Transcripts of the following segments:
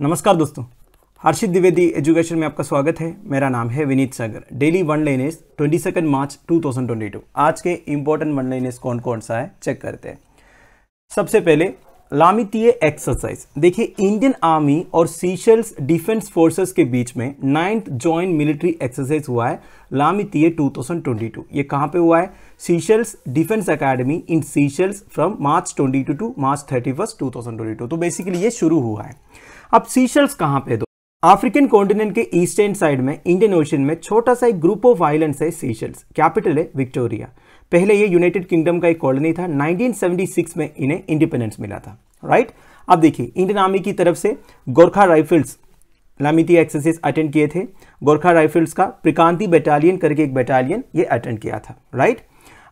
नमस्कार दोस्तों हर्षित द्विवेदी एजुकेशन में आपका स्वागत है मेरा नाम है Vineet Sagar daily one liners twenty second March two thousand twenty two आज के इंपॉर्टेंट वन लाइनेस कौन कौन सा है चेक करते हैं सबसे पहले लामितीय एक्सरसाइज देखिए इंडियन आर्मी और सीशल्स डिफेंस फोर्सेस के बीच में नाइन्थ ज्वाइंट मिलिट्री एक्सरसाइज हुआ है लामितीय 2022 ये कहाँ पे हुआ है Seychelles defence academy in Seychelles from March 22 to March 31 2022 तो बेसिकली ये शुरू हुआ है अब सीशल्स कहाँ पे दो अफ्रीकन कॉन्टिनेंट के ईस्टर्न साइड में इंडियन ओशन में छोटा सा एक ग्रुप ऑफ आइलैंड्स है सीशल्स कैपिटल है विक्टोरिया पहले ये यूनाइटेड किंगडम का एक कॉलोनी था 1976 में इन्हें इंडिपेंडेंस मिला था राइट अब देखिए इंडियन आर्मी की तरफ से Gorkha rifles Lamitiye exercise attend किए थे गोरखा राइफल्स का प्रिकांति बटालियन करके एक बटालियन ये अटेंड किया था राइट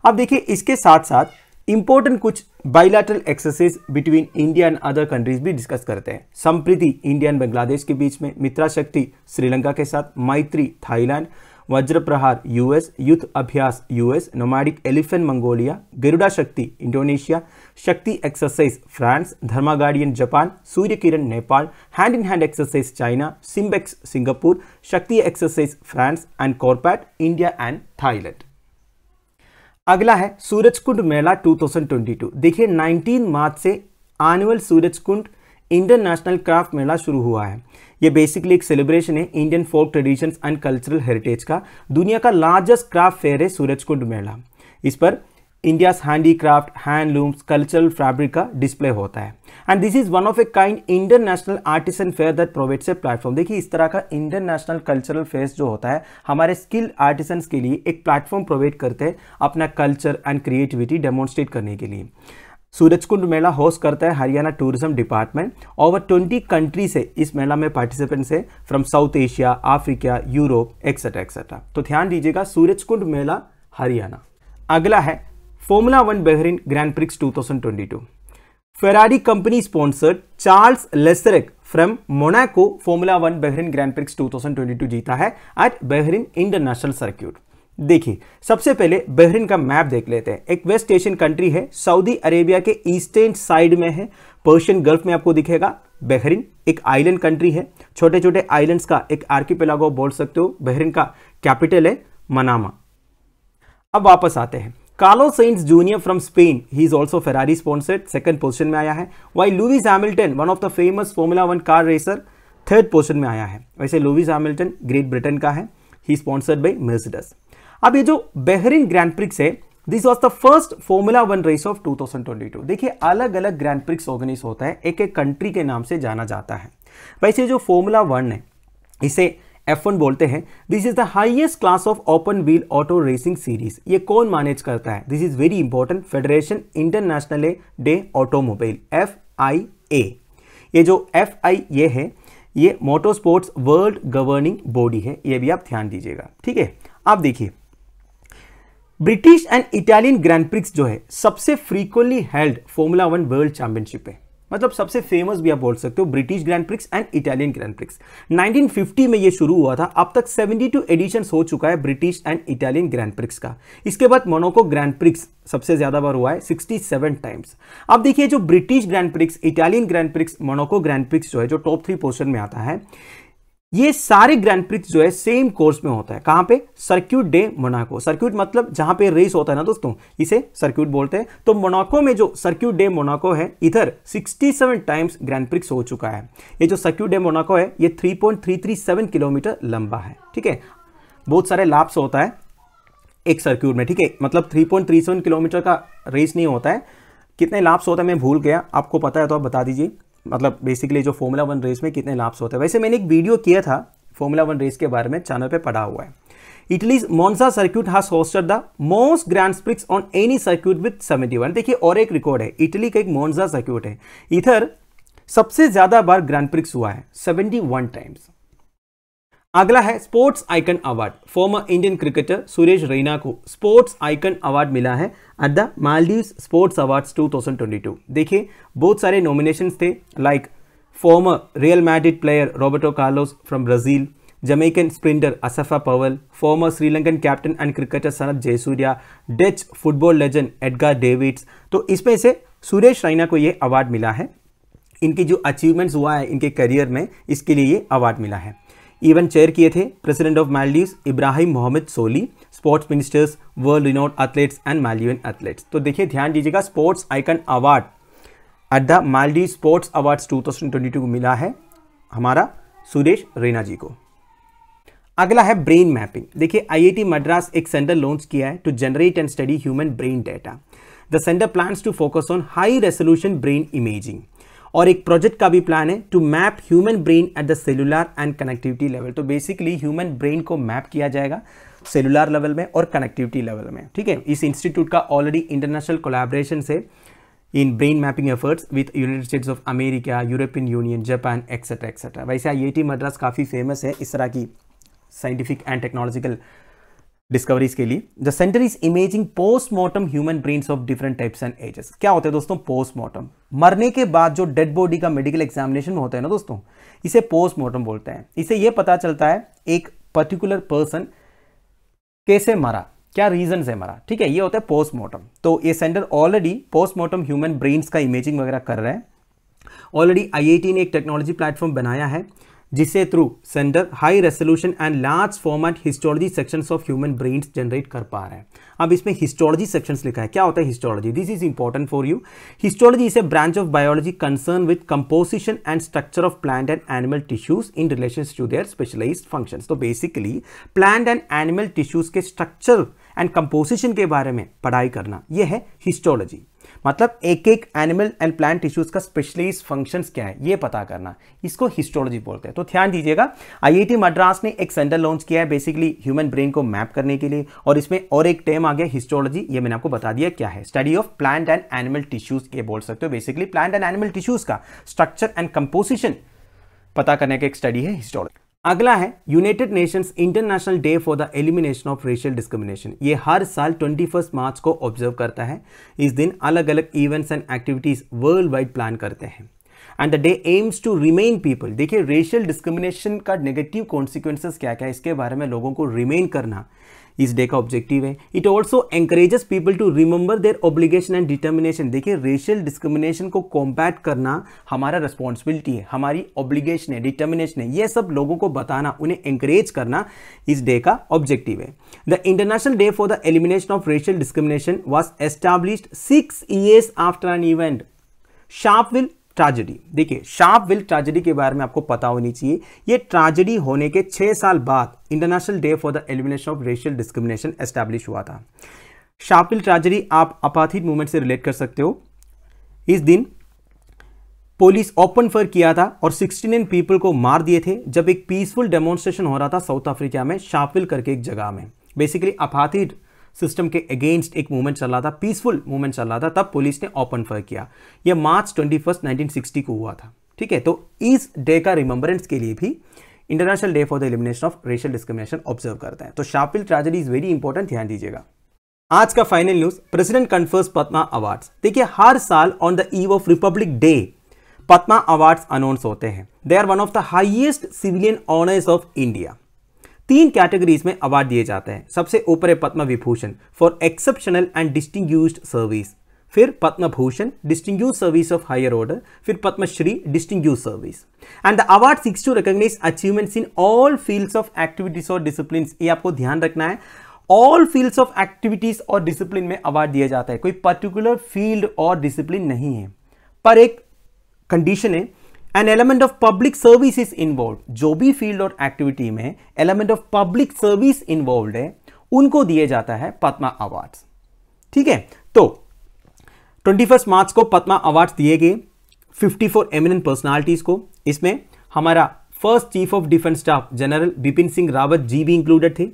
अब देखिए इसके साथ साथ इंपॉर्टेंट कुछ bilateral exercise between India and other countries भी डिस्कस करते हैं संप्रीति इंडिया एंड बांग्लादेश के बीच में मित्रा शक्ति श्रीलंका के साथ मैत्री थाईलैंड वज्र प्रहार US Yudh Abhyas US nomadic elephant Mongolia Garuda Shakti Indonesia Shakti exercise France Dharma guardian Japan Surya Kiran Nepal hand in hand exercise China SIMBEX Singapore Shakti exercise France and CORPAT India and Thailand अगला है सूरज कुंड मेला 2022 देखिए 19 मार्च से annual Suraj Kund international craft Mela शुरू हुआ है ये बेसिकली एक सेलिब्रेशन है Indian folk traditions and cultural heritage का दुनिया का लार्जेस्ट क्राफ्ट फेयर है सूरजकुंड मेला इस पर India's handicraft, handlooms, cultural fabric का डिस्प्ले होता है and this is one of a kind international and fair that provides a platform देखिए इस तरह का इंटरनेशनल कल्चरल फेयर जो होता है हमारे स्किल आर्टिस्ट के लिए एक प्लेटफॉर्म प्रोवाइड करते हैं अपना कल्चर एंड क्रिएटिविटी डेमोन्स्ट्रेट करने के लिए सूरज कुंड मेला होस्ट करता है Haryana tourism department over 20 country से इस मेला में पार्टिसिपेंट्स है from South Asia Africa Europe etcetera etcetera तो ध्यान दीजिएगा सूरज कुंड मेला हरियाणा अगला है Formula 1 Bahrain Grand Prix 2022. Ferrari company sponsored Charles Leclerc from Monaco Formula one Bahrain Grand Prix 2022 जीता है at Bahrain International Circuit. देखिए सबसे पहले बहरीन का मैप देख लेते हैं एक वेस्ट एशियन कंट्री है सऊदी अरेबिया के ईस्टर्न साइड में है पर्शियन गल्फ में आपको दिखेगा बहरीन एक आइलैंड कंट्री है छोटे छोटे आइलैंड्स का एक आर्किपेलागो बोल सकते हो बहरीन का कैपिटल है मनामा अब वापस आते हैं Carlos Sainz junior from Spain he is also Ferrari sponsored second position में आया है वाई Lewis Hamilton one of the famous formula one car racer third position में आया है वैसे लुविस हैमिल्टन ग्रेट ब्रिटेन का है ही स्पॉन्सर्ड बाई मर्सिडस अब ये जो बेहरीन ग्रैंड प्रिक्स है this was the first formula one race of 2022 देखिए अलग अलग ग्रैंड प्रिक्स ऑर्गेनाइज होता है एक एक कंट्री के नाम से जाना जाता है वैसे जो फॉर्मूला वन है इसे एफ वन बोलते हैं this is the highest class of open wheel auto racing series ये कौन मैनेज करता है this is very important federation international de automobile F I A ये जो एफ आई ए है ये motor sports world governing body है ये भी आप ध्यान दीजिएगा ठीक है आप देखिए British and Italian Grand Prix जो है सबसे frequently held Formula One world championship है मतलब सबसे फेमस भी आप बोल सकते हो British Grand Prix and Italian Grand Prix 1950 में ये शुरू हुआ था अब तक 72 एडिशन हो चुका है British and Italian Grand Prix का इसके बाद मोनोको ग्रैंड प्रिक्स सबसे ज्यादा बार हुआ है 67 टाइम्स अब देखिए जो British Grand Prix Italian Grand Prix Monaco Grand Prix जो है जो टॉप थ्री पोर्सन में आता है ये सारे ग्रैंड प्रिक्स जो है सेम कोर्स में होता है कहां पे सर्क्यूट डे मोनाको सर्क्यूट मतलब जहां पे रेस होता है ना दोस्तों इसे सर्क्यूट बोलते हैं तो मोनाको में जो सर्क्यूट डे मोनाको है इधर 67 टाइम्स ग्रैंड प्रिक्स हो चुका है ये जो सर्क्यूट डे मोनाको है ये 3.337 किलोमीटर लंबा है ठीक है बहुत सारे लाप्स होता है एक सर्क्यूट में ठीक है मतलब थ्री किलोमीटर का रेस नहीं होता है कितने लाप्स होता है मैं भूल गया आपको पता है तो आप बता दीजिए मतलब बेसिकली जो फॉर्मूला वन रेस में कितने लाभ होते हैं वैसे मैंने एक वीडियो किया था फॉर्मूला वन रेस के बारे में चैनल पे पढ़ा हुआ है Italy's Monza circuit has hosted the most grand prix on any circuit seventy one देखिए और एक रिकॉर्ड है इटली का एक मोन्सा सर्क्यूट है इधर सबसे ज़्यादा बार ग्रैंड प्रिक्स हुआ है वन टाइम्स अगला है sports icon award former Indian cricketer Suresh Raina को स्पोर्ट्स आइकन अवार्ड मिला है at the Maldives sports awards 2022 देखिए बहुत सारे नॉमिनेशंस थे like former Real Madrid player Roberto Carlos from Brazil Jamaican sprinter Asafa Powell former Sri Lankan captain and cricketer Sanath Jayasuriya Dutch football legend Edgar Davids तो इसमें से सुरेश रैना को ये अवार्ड मिला है इनकी जो अचीवमेंट्स हुआ है इनके करियर में इसके लिए ये अवार्ड मिला है इवेंट चेयर किए थे president of Maldives Ibrahim Mohamed Solih sports ministers world renowned athletes and Maldivian athletes तो देखिए ध्यान दीजिएगा sports icon award at the Maldives sports awards 2022 को मिला है हमारा सुरेश रैना जी को अगला है ब्रेन मैपिंग देखिए आई मद्रास एक सेंटर लॉन्च किया है to generate and study human brain data the centre plans to focus on high resolution brain imaging और एक प्रोजेक्ट का भी प्लान है to map human brain at the cellular and connectivity level तो basically human brain को map किया जाएगा cellular level में और कनेक्टिविटी लेवल में ठीक है इस इंस्टीट्यूट का ऑलरेडी इंटरनेशनल कोलाब्रेशन से इन brain mapping efforts with United States of America European Union Japan et cetera et cetera वैसे आई मद्रास काफ़ी फेमस है इस तरह की साइंटिफिक एंड टेक्नोलॉजिकल डिस्कवरीज के लिए the centre is imaging postmortem human brains of different types and ages क्या होते हैं दोस्तों पोस्टमार्टम मरने के बाद जो डेड बॉडी का मेडिकल एग्जामिनेशन होता है ना दोस्तों इसे पोस्टमार्टम बोलते हैं इसे यह पता चलता है एक पर्टिकुलर पर्सन कैसे मरा क्या रीजन है मरा ठीक है ये होता है पोस्टमार्टम तो ये centre already postmortem human brains का इमेजिंग वगैरह कर रहे हैं ऑलरेडी टी ने एक टेक्नोलॉजी प्लेटफॉर्म बनाया है जिसे through centre high resolution and large format histology sections of human brains generate कर पा रहे हैं अब इसमें हिस्टोलॉजी सेक्शंस लिखा है क्या होता है histology this is important for you histology is a branch of biology concern with composition and structure of plant and animal tissues in relation to their specialize function तो basically plant and animal tissues के structure and composition के बारे में पढ़ाई करना यह है histology मतलब एक एक एनिमल एंड प्लांट टिश्यूज का स्पेशलाइज फंक्शंस क्या है यह पता करना इसको हिस्टोलॉजी बोलते हैं तो ध्यान दीजिएगा आईआईटी e मद्रास ने एक सेंटर लॉन्च किया है बेसिकली ह्यूमन ब्रेन को मैप करने के लिए और इसमें और एक टर्म आ गया हिस्टोलॉजी ये मैंने आपको बता दिया क्या है study of plant and animal tissues ये बोल सकते हो basically plant and animal tissues का स्ट्रक्चर एंड कंपोजिशन पता करने का एक स्टडी है हिस्टोलॉजी अगला है United Nations international day for the elimination of racial discrimination ये हर साल 21 मार्च को ऑब्जर्व करता है इस दिन अलग अलग events and activities world wide plan करते हैं and the day aims to remind people देखिए रेशियल डिस्क्रिमिनेशन का नेगेटिव कॉन्सिक्वेंसेस क्या क्या है इसके बारे में लोगों को रिमेन करना इस डे का ऑब्जेक्टिव है it also encourages people to remember their obligation and determination देखिए रेशियल डिस्क्रिमिनेशन को कॉम्बैट करना हमारा रिस्पॉन्सिबिलिटी है हमारी ऑब्लिगेशन है डिटर्मिनेशन है ये सब लोगों को बताना उन्हें एंकरेज करना इस डे का ऑब्जेक्टिव है the international day for the elimination of racial discrimination was establish six years after an event Sharpeville tragedy देखिए शार्प विल ट्राजेडी के बारे में आपको पता होनी चाहिए ये ट्राजेडी होने के छह साल बाद international day for the elimination of racial discrimination establish हुआ था शार्प विल ट्राजेडी आप अपाथित मूवमेंट से रिलेट कर सकते हो इस दिन पुलिस ओपन फायर किया था और 69 पीपल को मार दिए थे जब एक पीसफुल डेमोन्स्ट्रेशन हो रहा था साउथ अफ्रीका में शार्पिल करके एक जगह में बेसिकली अपाथिड सिस्टम के अगेंस्ट एक मूवमेंट चल रहा था पीसफुल मूवमेंट चल रहा था तब पुलिस ने ओपन फायर किया यह मार्च ट्वेंटी फर्स्ट को हुआ था ठीक है तो इस डे का रिमेम्बरेंस के लिए भी international day for the elimination of racial discrimination observe करते हैं तो Sharpeville tragedy is very important ध्यान दीजिएगा आज का final news president confers Padma awards देखिए हर साल on the eve of Republic Day Padma awards announce होते हैं they are one of the highest civilian honours of India तीन कैटेगरीज में अवार्ड दिए जाते हैं सबसे ऊपर है Padma Vibhushan for exceptional and distinct service फिर Padma Bhushan distinguished service of higher order फिर Padma Shri distinguished service and the award seeks to recognise achievements in all fields of activities और डिसिप्लिन ये आपको ध्यान रखना है ऑल फील्ड्स ऑफ एक्टिविटीज और डिसिप्लिन में अवार्ड दिया जाता है कोई पर्टिकुलर फील्ड और डिसिप्लिन नहीं है पर एक कंडीशन है an element of public service is involve जो भी फील्ड और एक्टिविटी में element of public service involve है उनको दिए जाता है पद्मा अवार्ड ठीक है तो ट्वेंटी फर्स्ट मार्च को पद्मा अवार्ड्स दिए गए 54 फोर एमिनेंट पर्सनैलिटीज को इसमें हमारा first chief of defence staff general Bipin Singh Rawat ji भी इंक्लूडेड थे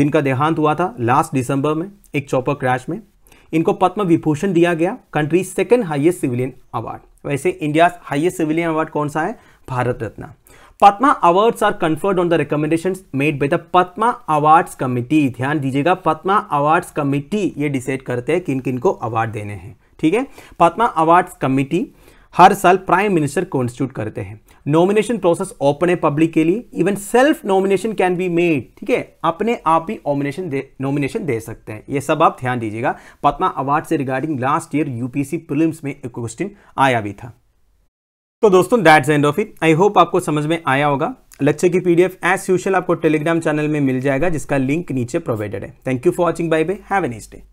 जिनका देहांत हुआ था लास्ट दिसंबर में एक चौपर क्रैश में इनको पद्म विभूषण दिया गया country second highest civilian award वैसे इंडिया हाईएस्ट सिविलियन अवार्ड कौन सा है Bharat Ratna Padma awards are conferred on the recommendation made by the Padma awards committee ध्यान दीजिएगा पद्मा अवार्ड्स कमिटी ये डिसाइड करते हैं किन किन को अवार्ड देने हैं ठीक है पद्मा अवार्ड्स कमिटी हर साल प्राइम मिनिस्टर कॉन्स्टिट्यूट करते हैं नॉमिनेशन प्रोसेस ओपन है पब्लिक के लिए even self nomination can be made ठीक है अपने आप ही नॉमिनेशन नॉमिनेशन दे सकते हैं ये सब आप ध्यान दीजिएगा पद्मा अवार्ड से regarding last year UPSC prelims में एक क्वेश्चन आया भी था तो दोस्तों that's end of it I hope आपको समझ में आया होगा लक्ष्य की पीडीएफ एज यूशल आपको टेलीग्राम चैनल में मिल जाएगा जिसका लिंक नीचे प्रोवाइडेड है thank you for watching bye bye have a next day